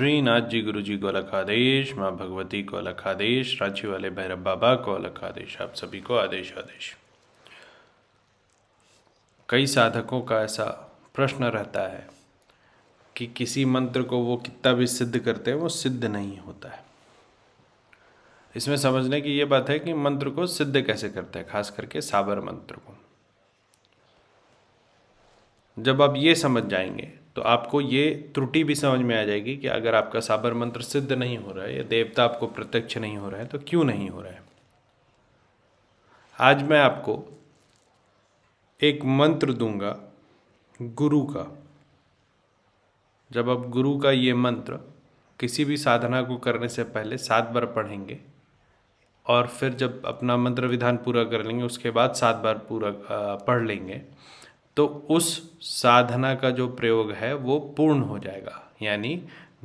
श्रीनाथ जी गुरु जी को अलग आदेश माँ भगवती को अलख आदेश रांची वाले भैरव बाबा को अलग आदेश आप सभी को आदेश आदेश कई साधकों का ऐसा प्रश्न रहता है कि किसी मंत्र को वो कितना भी सिद्ध करते हैं वो सिद्ध नहीं होता है इसमें समझने की ये बात है कि मंत्र को सिद्ध कैसे करते हैं खास करके साबर मंत्र को जब आप ये समझ जाएंगे तो आपको ये त्रुटि भी समझ में आ जाएगी कि अगर आपका साबर मंत्र सिद्ध नहीं हो रहा है या देवता आपको प्रत्यक्ष नहीं हो रहा है तो क्यों नहीं हो रहा है आज मैं आपको एक मंत्र दूंगा गुरु का जब आप गुरु का ये मंत्र किसी भी साधना को करने से पहले सात बार पढ़ेंगे और फिर जब अपना मंत्र विधान पूरा कर लेंगे उसके बाद सात बार पूरा पढ़ लेंगे तो उस साधना का जो प्रयोग है वो पूर्ण हो जाएगा यानी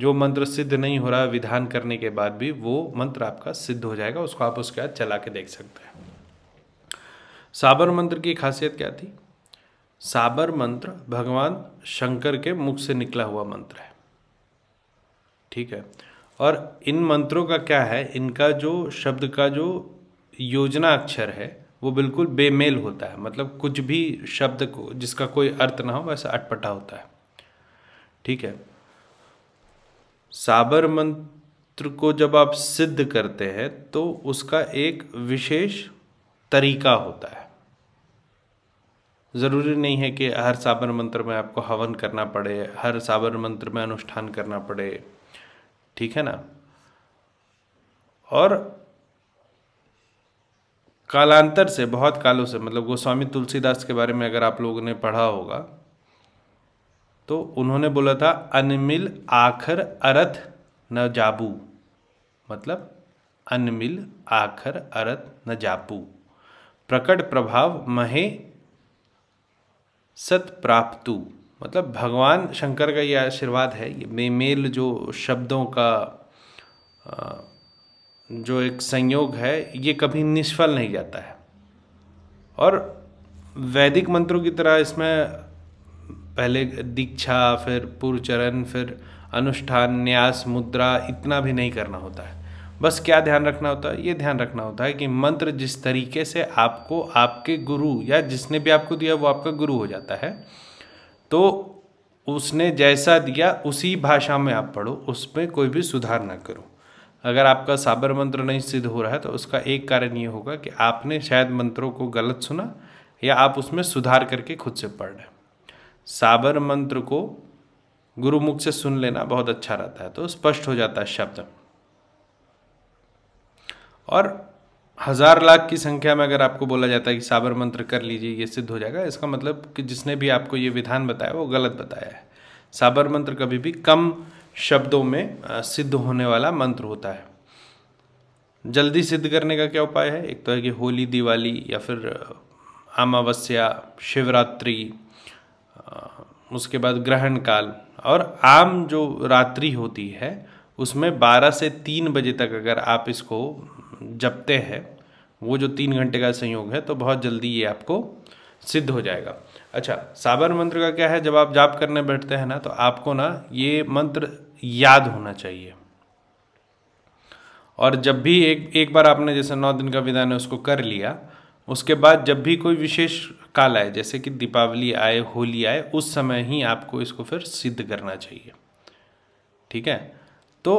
जो मंत्र सिद्ध नहीं हो रहा विधान करने के बाद भी वो मंत्र आपका सिद्ध हो जाएगा उसको आप उसके बाद चला के देख सकते हैं साबर मंत्र की खासियत क्या थी साबर मंत्र भगवान शंकर के मुख से निकला हुआ मंत्र है ठीक है और इन मंत्रों का क्या है इनका जो शब्द का जो योजना अक्षर है वो बिल्कुल बेमेल होता है मतलब कुछ भी शब्द को जिसका कोई अर्थ ना हो वैसा अटपटा होता है ठीक है साबर मंत्र को जब आप सिद्ध करते हैं तो उसका एक विशेष तरीका होता है ज़रूरी नहीं है कि हर साबर मंत्र में आपको हवन करना पड़े हर साबर मंत्र में अनुष्ठान करना पड़े ठीक है ना और कालांतर से बहुत कालों से मतलब गोस्वामी तुलसीदास के बारे में अगर आप लोगों ने पढ़ा होगा तो उन्होंने बोला था अनमिल आखर अरथ न जाबू मतलब अनमिल आखर अरथ न जापू प्रकट प्रभाव महे सत प्राप्तु मतलब भगवान शंकर का ये आशीर्वाद है ये मेल जो शब्दों का जो एक संयोग है ये कभी निष्फल नहीं जाता है और वैदिक मंत्रों की तरह इसमें पहले दीक्षा फिर पूर्वचरण फिर अनुष्ठान न्यास मुद्रा इतना भी नहीं करना होता है बस क्या ध्यान रखना होता है ये ध्यान रखना होता है कि मंत्र जिस तरीके से आपको आपके गुरु या जिसने भी आपको दिया वो आपका गुरु हो जाता है तो उसने जैसा दिया उसी भाषा में आप पढ़ो उसमें कोई भी सुधार ना करो अगर आपका साबर मंत्र नहीं सिद्ध हो रहा है तो उसका एक कारण ये होगा कि आपने शायद मंत्रों को गलत सुना या आप उसमें सुधार करके खुद से पढ़ रहे साबर मंत्र को गुरुमुख से सुन लेना बहुत अच्छा रहता है तो स्पष्ट हो जाता है शब्द और हज़ार लाख की संख्या में अगर आपको बोला जाता है कि साबर मंत्र कर लीजिए ये सिद्ध हो जाएगा इसका मतलब कि जिसने भी आपको ये विधान बताया वो गलत बताया है साबर मंत्र कभी भी कम शब्दों में सिद्ध होने वाला मंत्र होता है जल्दी सिद्ध करने का क्या उपाय है एक तो है कि होली दिवाली या फिर अमावस्या शिवरात्रि उसके बाद ग्रहण काल और आम जो रात्रि होती है उसमें 12 से 3 बजे तक अगर आप इसको जपते हैं वो जो तीन घंटे का संयोग है तो बहुत जल्दी ये आपको सिद्ध हो जाएगा अच्छा साबर मंत्र का क्या है जब आप जाप करने बैठते हैं ना तो आपको ना ये मंत्र याद होना चाहिए और जब भी एक एक बार आपने जैसे नौ दिन का विधान है उसको कर लिया उसके बाद जब भी कोई विशेष काल आए जैसे कि दीपावली आए होली आए उस समय ही आपको इसको फिर सिद्ध करना चाहिए ठीक है तो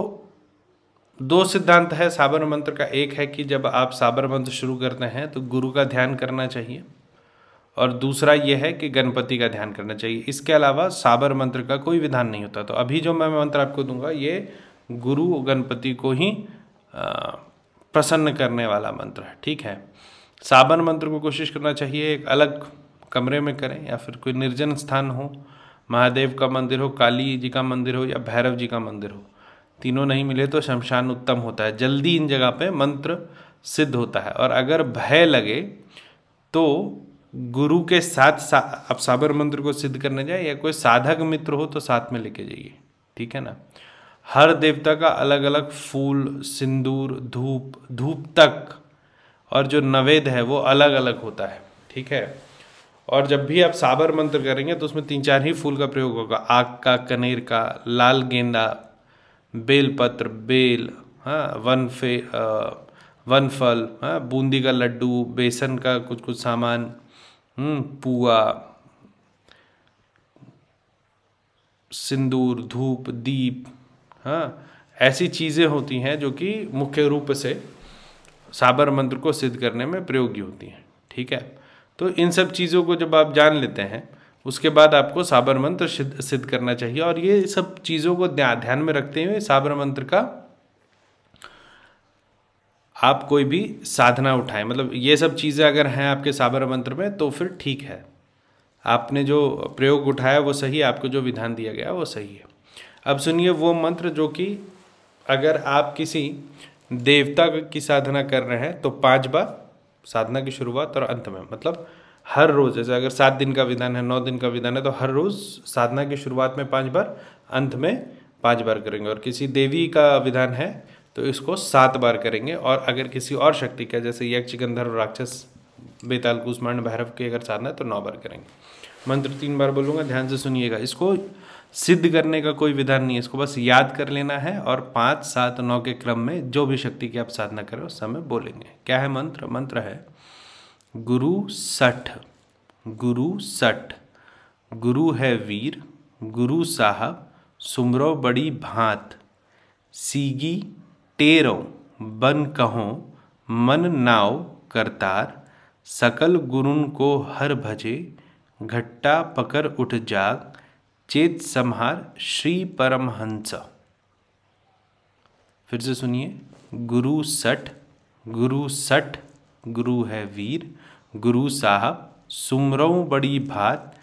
दो सिद्धांत है साबर मंत्र का एक है कि जब आप साबर मंत्र शुरू करते हैं तो गुरु का ध्यान करना चाहिए और दूसरा ये है कि गणपति का ध्यान करना चाहिए इसके अलावा साबर मंत्र का कोई विधान नहीं होता तो अभी जो मैं मंत्र आपको दूंगा ये गुरु गणपति को ही प्रसन्न करने वाला मंत्र है ठीक है साबर मंत्र को कोशिश करना चाहिए एक अलग कमरे में करें या फिर कोई निर्जन स्थान हो महादेव का मंदिर हो काली जी का मंदिर हो या भैरव जी का मंदिर हो तीनों नहीं मिले तो शमशान उत्तम होता है जल्दी इन जगह पे मंत्र सिद्ध होता है और अगर भय लगे तो गुरु के साथ सा, आप साबर मंत्र को सिद्ध करने जाए या कोई साधक मित्र हो तो साथ में लेके जाइए ठीक है ना हर देवता का अलग अलग फूल सिंदूर धूप धूप तक और जो नवेद है वो अलग अलग होता है ठीक है और जब भी आप साबर मंत्र करेंगे तो उसमें तीन चार ही फूल का प्रयोग होगा आग का कनेर का लाल गेंदा बेलपत्र बेल हाँ वन फे आ, वन फल हाँ बूंदी का लड्डू बेसन का कुछ कुछ सामान हम्म, पुआ सिंदूर धूप दीप हाँ ऐसी चीज़ें होती हैं जो कि मुख्य रूप से साबर मंत्र को सिद्ध करने में प्रयोगी होती हैं ठीक है तो इन सब चीज़ों को जब आप जान लेते हैं उसके बाद आपको साबर मंत्र सिद्ध करना चाहिए और ये सब चीज़ों को ध्यान में रखते हुए साबर मंत्र का आप कोई भी साधना उठाएं मतलब ये सब चीज़ें अगर हैं आपके साबर मंत्र में तो फिर ठीक है आपने जो प्रयोग उठाया वो सही है आपको जो विधान दिया गया वो सही है अब सुनिए वो मंत्र जो कि अगर आप किसी देवता की साधना कर रहे हैं तो पांच बार साधना की शुरुआत और अंत में मतलब हर रोज़ जैसे अगर सात दिन का विधान है नौ दिन का विधान है तो हर रोज़ साधना की शुरुआत में पांच बार अंत में पांच बार करेंगे और किसी देवी का विधान है तो इसको सात बार करेंगे और अगर किसी और शक्ति का जैसे यक्ष गंधर्व राक्षस बेताल कुष्मांड भैरव की अगर साधना है तो नौ बार करेंगे मंत्र तीन बार बोलूँगा ध्यान से सुनिएगा इसको सिद्ध करने का कोई विधान नहीं है इसको बस याद कर लेना है और पाँच सात नौ के क्रम में जो भी शक्ति की आप साधना करें उस समय बोलेंगे क्या है मंत्र मंत्र है गुरु सठ गुरु सठ गुरु है वीर गुरु साहब सुमरो बड़ी भांत सीगी टेरो बन कहो मन नाव करतार सकल गुरुन को हर भजे घट्टा पकर उठ जाग चेत संहार श्री परमहंस फिर से सुनिए गुरु सठ गुरु सठ गुरु है वीर गुरु साहब सुमरों बड़ी भात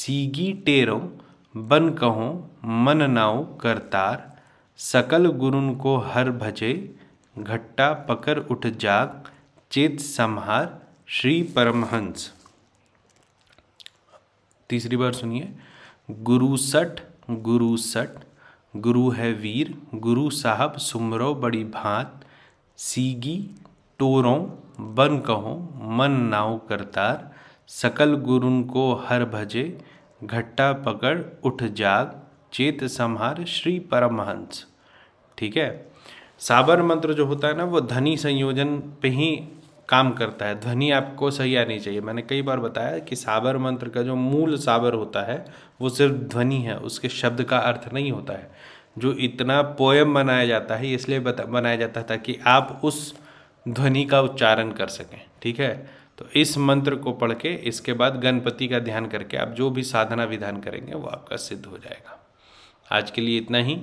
सीगी टेरों बन कहो मन नाव करतार सकल गुरुन को हर भजे घट्टा पकर उठ जाग चेत संहार श्री परमहंस तीसरी बार सुनिए गुरु सठ गुरु सठ गुरु है वीर गुरु साहब सुमरो बड़ी भात सीगी टोरों बन कहो मन नाव करतार सकल गुरुन को हर भजे घट्टा पकड़ उठ जाग चेत संहार श्री परमहंस ठीक है साबर मंत्र जो होता है ना वो ध्वनि संयोजन पे ही काम करता है ध्वनि आपको सही आनी चाहिए मैंने कई बार बताया कि साबर मंत्र का जो मूल साबर होता है वो सिर्फ ध्वनि है उसके शब्द का अर्थ नहीं होता है जो इतना पोएम बनाया जाता है इसलिए बनाया जाता था कि आप उस ध्वनि का उच्चारण कर सकें ठीक है तो इस मंत्र को पढ़ के इसके बाद गणपति का ध्यान करके आप जो भी साधना विधान करेंगे वो आपका सिद्ध हो जाएगा आज के लिए इतना ही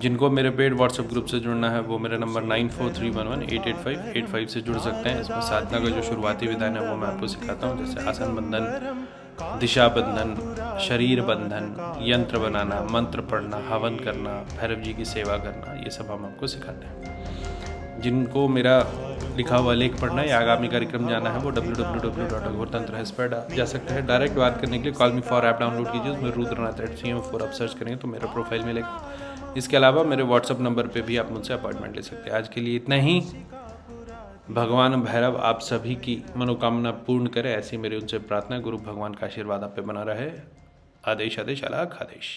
जिनको मेरे पेड व्हाट्सएप ग्रुप से जुड़ना है वो मेरा number nine four three one one eight eight five eight five से जुड़ सकते हैं इसमें साधना का जो शुरुआती विधान है वो मैं आपको सिखाता हूँ जैसे आसन बंधन दिशा बंधन शरीर बंधन यंत्र बनाना मंत्र पढ़ना हवन करना भैरव जी की सेवा करना ये सब हम आपको सिखाते हैं जिनको मेरा लिखा हुआ लेख पढ़ना या आगामी कार्यक्रम जाना है वो W W W dot Aghortantra है स्पेड जा सकता है डायरेक्ट बात करने के लिए call me for app download कीजिए उसमें Rudranath at C M four आप सर्च करेंगे तो मेरा प्रोफाइल मिलेगा इसके अलावा मेरे व्हाट्सअप नंबर पर भी आप मुझसे अपॉइंटमेंट ले सकते हैं आज के लिए इतना ही भगवान भैरव आप सभी की मनोकामना पूर्ण करें ऐसी मेरी उनसे प्रार्थना गुरु भगवान का आशीर्वाद आप पे बना रहे आदेश आदेश अलाख आदेश